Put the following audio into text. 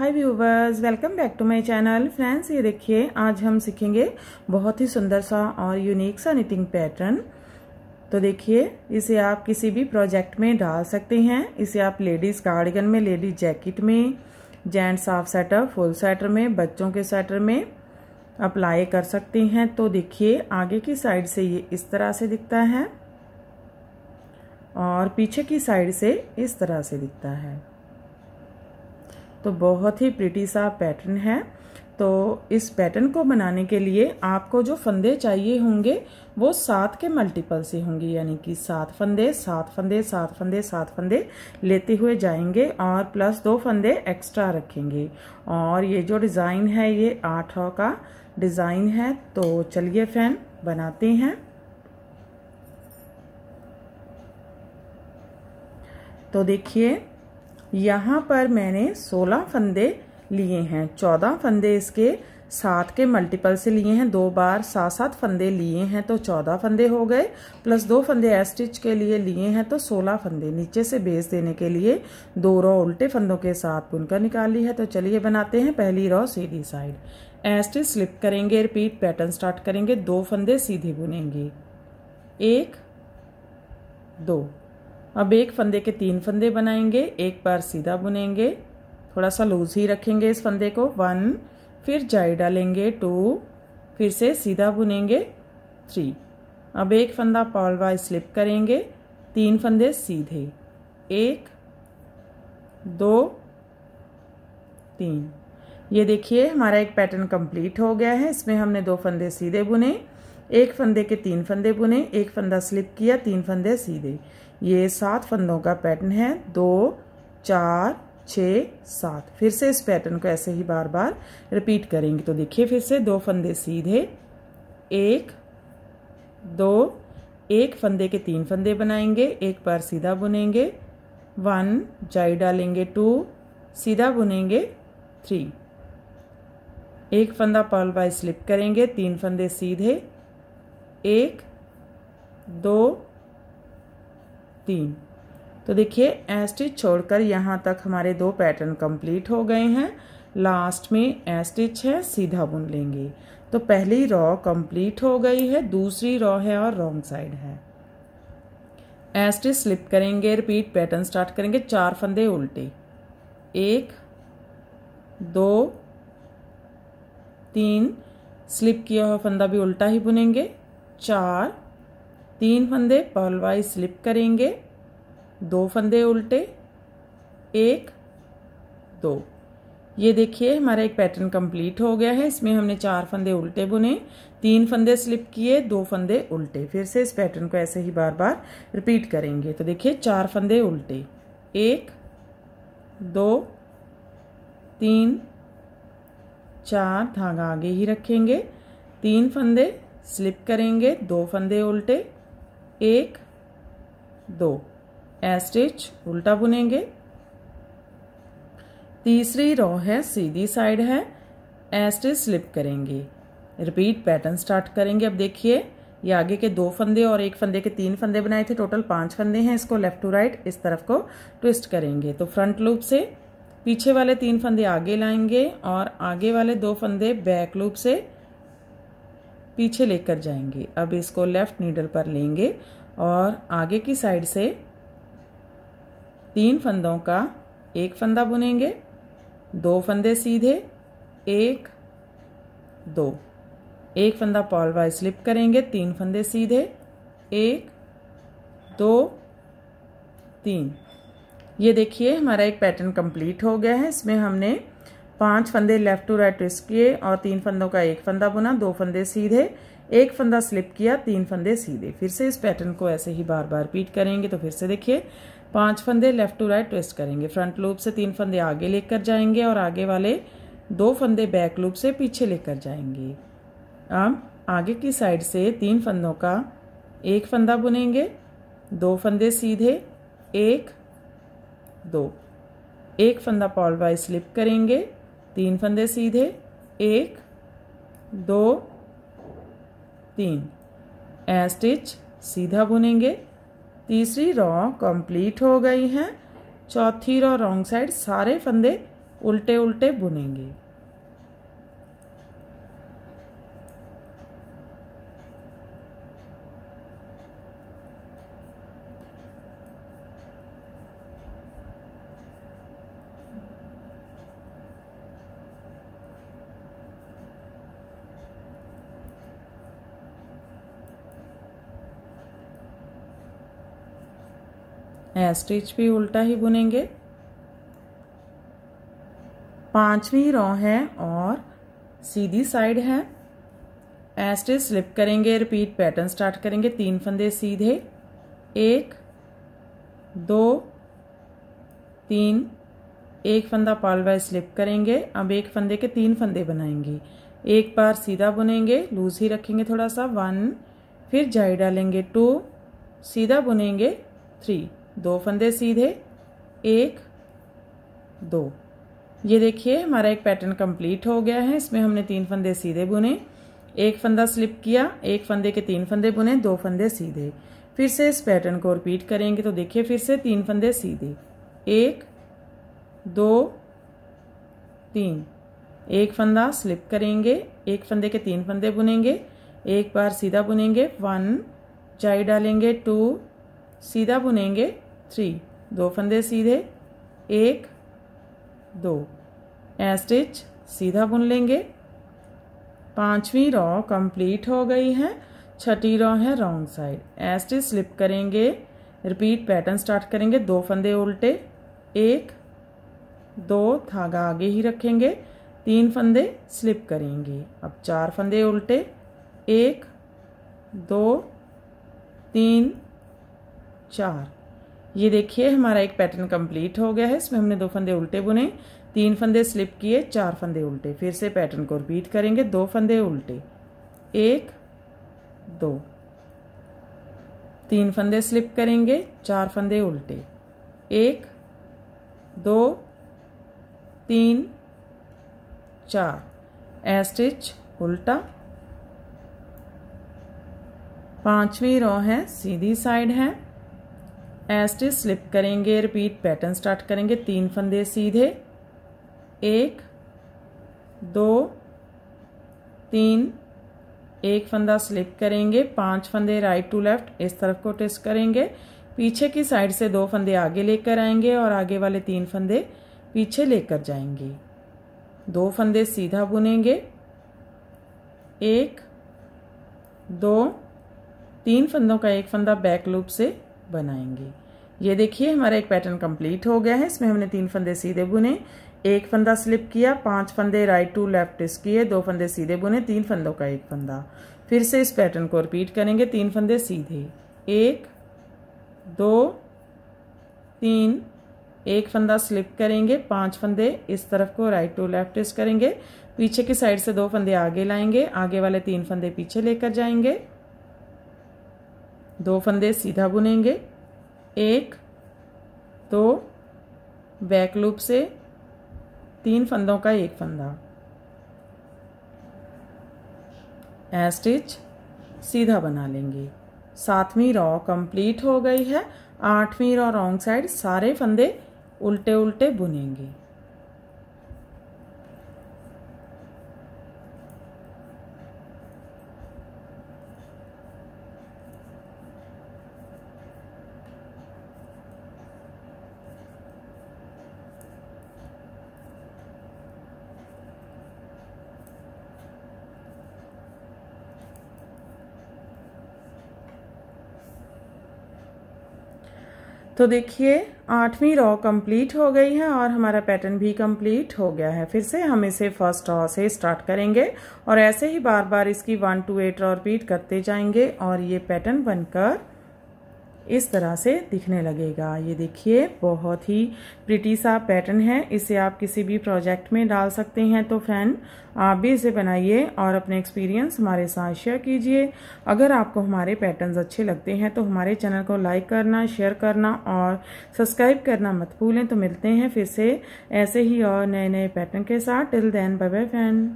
hi viewers welcome back to my channel friends ये देखिए आज हम सीखेंगे बहुत ही सुंदर सा और यूनिक सा निटिंग पैटर्न तो देखिए इसे आप किसी भी प्रोजेक्ट में डाल सकते हैं इसे आप लेडीज़ कार्डिगन में लेडीज जैकेट में gents half sweater full sweater में बच्चों के स्वेटर में अप्लाई कर सकते हैं तो देखिए आगे की साइड से ये इस तरह से दिखता है और पीछे की साइड से इस तरह से दिखता है तो बहुत ही प्रिटी सा पैटर्न है तो इस पैटर्न को बनाने के लिए आपको जो फंदे चाहिए होंगे वो सात के मल्टीपल से होंगे यानी कि सात फंदे सात फंदे सात फंदे सात फंदे लेते हुए जाएंगे और प्लस दो फंदे एक्स्ट्रा रखेंगे और ये जो डिज़ाइन है ये आठ का डिज़ाइन है तो चलिए फैन बनाते हैं तो देखिए यहाँ पर मैंने 16 फंदे लिए हैं 14 फंदे इसके सात के मल्टीपल से लिए हैं दो बार सात सात फंदे लिए हैं तो चौदह फंदे हो गए प्लस दो फंदे एस्टिच के लिए लिए हैं तो सोलह फंदे नीचे से बेस देने के लिए दो रो उल्टे फंदों के साथ बुनकर निकाली है तो चलिए बनाते हैं पहली रो सीधी साइड एस्टिच स्लिप करेंगे रिपीट पैटर्न स्टार्ट करेंगे दो फंदे सीधे बुनेंगे एक दो अब एक फंदे के तीन फंदे बनाएंगे एक बार सीधा बुनेंगे थोड़ा सा लूज ही रखेंगे इस फंदे को वन फिर जाई डालेंगे टू फिर से सीधा बुनेंगे थ्री अब एक फंदा पॉलवा स्लिप करेंगे तीन फंदे सीधे एक दो तीन ये देखिए हमारा एक पैटर्न कंप्लीट हो गया है इसमें हमने दो फंदे सीधे बुने एक फंदे के तीन फंदे बुने एक फंदा स्लिप किया तीन फंदे सीधे ये सात फंदों का पैटर्न है दो चार छ सात फिर से इस पैटर्न को ऐसे ही बार बार रिपीट करेंगे तो देखिए फिर से दो फंदे सीधे एक दो एक फंदे के तीन फंदे बनाएंगे एक बार सीधा बुनेंगे वन जाई डालेंगे टू सीधा बुनेंगे थ्री एक फंदा पॉल बाय स्लिप करेंगे तीन फंदे सीधे एक दो तीन तो देखिए एस्टिच स्टिच छोड़कर यहाँ तक हमारे दो पैटर्न कंप्लीट हो गए हैं लास्ट में ए स्टिच है सीधा बुन लेंगे तो पहली रॉ कंप्लीट हो गई है दूसरी रॉ है और रॉन्ग साइड है ए स्टिच स्लिप करेंगे रिपीट पैटर्न स्टार्ट करेंगे चार फंदे उल्टे एक दो तीन स्लिप किया हुआ फंदा भी उल्टा ही बुनेंगे चार तीन फंदे पहलवाई स्लिप करेंगे दो फंदे उल्टे एक दो ये देखिए हमारा एक पैटर्न कंप्लीट हो गया है इसमें हमने चार फंदे उल्टे बुने तीन फंदे स्लिप किए दो फंदे उल्टे फिर से इस पैटर्न को ऐसे ही बार बार रिपीट करेंगे तो देखिए चार फंदे उल्टे एक दो तीन चार धागा आगे ही रखेंगे तीन फंदे स्लिप करेंगे दो फंदे उल्टे एक दो स्टिच उल्टा बुनेंगे तीसरी रो है सीधी साइड है स्टिच स्लिप करेंगे रिपीट पैटर्न स्टार्ट करेंगे अब देखिए ये आगे के दो फंदे और एक फंदे के तीन फंदे बनाए थे टोटल पांच फंदे हैं इसको लेफ्ट टू राइट इस तरफ को ट्विस्ट करेंगे तो फ्रंट लूप से पीछे वाले तीन फंदे आगे लाएंगे और आगे वाले दो फंदे बैक लूप से पीछे लेकर जाएंगे अब इसको लेफ्ट नीडल पर लेंगे और आगे की साइड से तीन फंदों का एक फंदा बुनेंगे दो फंदे सीधे एक दो एक फंदा पॉलवा स्लिप करेंगे तीन फंदे सीधे एक दो तीन ये देखिए हमारा एक पैटर्न कंप्लीट हो गया है इसमें हमने पांच फंदे लेफ्ट टू राइट ट्विस्ट किए और तीन फंदों का एक फंदा बुना दो फंदे सीधे एक फंदा स्लिप किया तीन फंदे सीधे फिर से इस पैटर्न को ऐसे ही बार बार रिपीट करेंगे तो फिर से देखिए पांच फंदे लेफ्ट टू राइट ट्विस्ट करेंगे फ्रंट लूप से तीन फंदे आगे लेकर जाएंगे और आगे वाले दो फंदे बैक लूप से पीछे लेकर जाएंगे अब आगे की साइड से तीन फंदों का एक फंदा बुनेंगे दो फंदे सीधे एक दो एक फंदा पॉल वाइज स्लिप करेंगे तीन फंदे सीधे एक दो तीन ए स्टिच सीधा बुनेंगे तीसरी रॉ कंप्लीट हो गई हैं चौथी रॉ रॉन्ग साइड सारे फंदे उल्टे उल्टे बुनेंगे स्टिच भी उल्टा ही बुनेंगे पांचवी रॉ है और सीधी साइड है एस्टिच स्लिप करेंगे रिपीट पैटर्न स्टार्ट करेंगे तीन फंदे सीधे एक दो तीन एक फंदा पाल बाय स्लिप करेंगे अब एक फंदे के तीन फंदे बनाएंगे एक बार सीधा बुनेंगे लूज ही रखेंगे थोड़ा सा वन फिर जाई डालेंगे टू सीधा बुनेंगे थ्री दो फंदे सीधे एक दो ये देखिए हमारा एक पैटर्न कंप्लीट हो गया है इसमें हमने तीन फंदे सीधे बुने एक फंदा स्लिप किया एक फंदे के तीन फंदे बुने दो फंदे सीधे फिर से इस पैटर्न को रिपीट करेंगे तो देखिए फिर से तीन फंदे सीधे एक दो तीन एक फंदा स्लिप करेंगे एक फंदे के तीन फंदे बुनेंगे एक बार सीधा बुनेंगे वन जाई डालेंगे टू सीधा बुनेंगे थ्री दो फंदे सीधे एक दो स्टिच सीधा बुन लेंगे पांचवी रॉ कंप्लीट हो गई है छठी रॉ है रॉन्ग साइड स्टिच स्लिप करेंगे रिपीट पैटर्न स्टार्ट करेंगे दो फंदे उल्टे एक दो धागा आगे ही रखेंगे तीन फंदे स्लिप करेंगे अब चार फंदे उल्टे एक दो तीन चार ये देखिए हमारा एक पैटर्न कंप्लीट हो गया है इसमें हमने दो फंदे उल्टे बुने तीन फंदे स्लिप किए चार फंदे उल्टे फिर से पैटर्न को रिपीट करेंगे दो फंदे उल्टे एक दो तीन फंदे स्लिप करेंगे चार फंदे उल्टे एक दो तीन चार ए स्टिच उल्टा पांचवी रो है सीधी साइड है एस्टिच स्लिप करेंगे रिपीट पैटर्न स्टार्ट करेंगे तीन फंदे सीधे एक दो तीन एक फंदा स्लिप करेंगे पांच फंदे राइट टू लेफ्ट इस तरफ को टेस्ट करेंगे पीछे की साइड से दो फंदे आगे लेकर आएंगे और आगे वाले तीन फंदे पीछे लेकर जाएंगे दो फंदे सीधा बुनेंगे एक दो तीन फंदों का एक फंदा बैक लूप से बनाएंगे ये देखिए हमारा एक पैटर्न कंप्लीट हो गया है इसमें हमने तीन फंदे सीधे बुने एक फंदा स्लिप किया पांच फंदे राइट टू लेफ्ट किए दो फंदे सीधे बुने तीन फंदों का एक फंदा फिर से इस पैटर्न को रिपीट करेंगे तीन फंदे सीधे एक दो तीन एक फंदा स्लिप करेंगे पांच फंदे इस तरफ को राइट टू लेफ्ट ट्विस्ट करेंगे पीछे की साइड से दो फंदे आगे लाएंगे आगे वाले तीन फंदे पीछे लेकर जाएंगे दो फंदे सीधा बुनेंगे एक दो बैक लूप से तीन फंदों का एक फंदा स्टिच सीधा बना लेंगे सातवीं रॉ कंप्लीट हो गई है आठवीं रॉ रॉन्ग साइड सारे फंदे उल्टे उल्टे बुनेंगे तो देखिए आठवीं रॉ कंप्लीट हो गई है और हमारा पैटर्न भी कंप्लीट हो गया है फिर से हम इसे फर्स्ट रॉ से स्टार्ट करेंगे और ऐसे ही बार बार इसकी one to eight row repeat करते जाएंगे और ये पैटर्न बनकर इस तरह से दिखने लगेगा ये देखिए बहुत ही प्रिटी सा पैटर्न है इसे आप किसी भी प्रोजेक्ट में डाल सकते हैं तो फैन आप भी इसे बनाइए और अपने एक्सपीरियंस हमारे साथ शेयर कीजिए अगर आपको हमारे पैटर्न्स अच्छे लगते हैं तो हमारे चैनल को लाइक करना शेयर करना और सब्सक्राइब करना मत भूलें तो मिलते हैं फिर से ऐसे ही और नए नए पैटर्न के साथ till then bye bye fan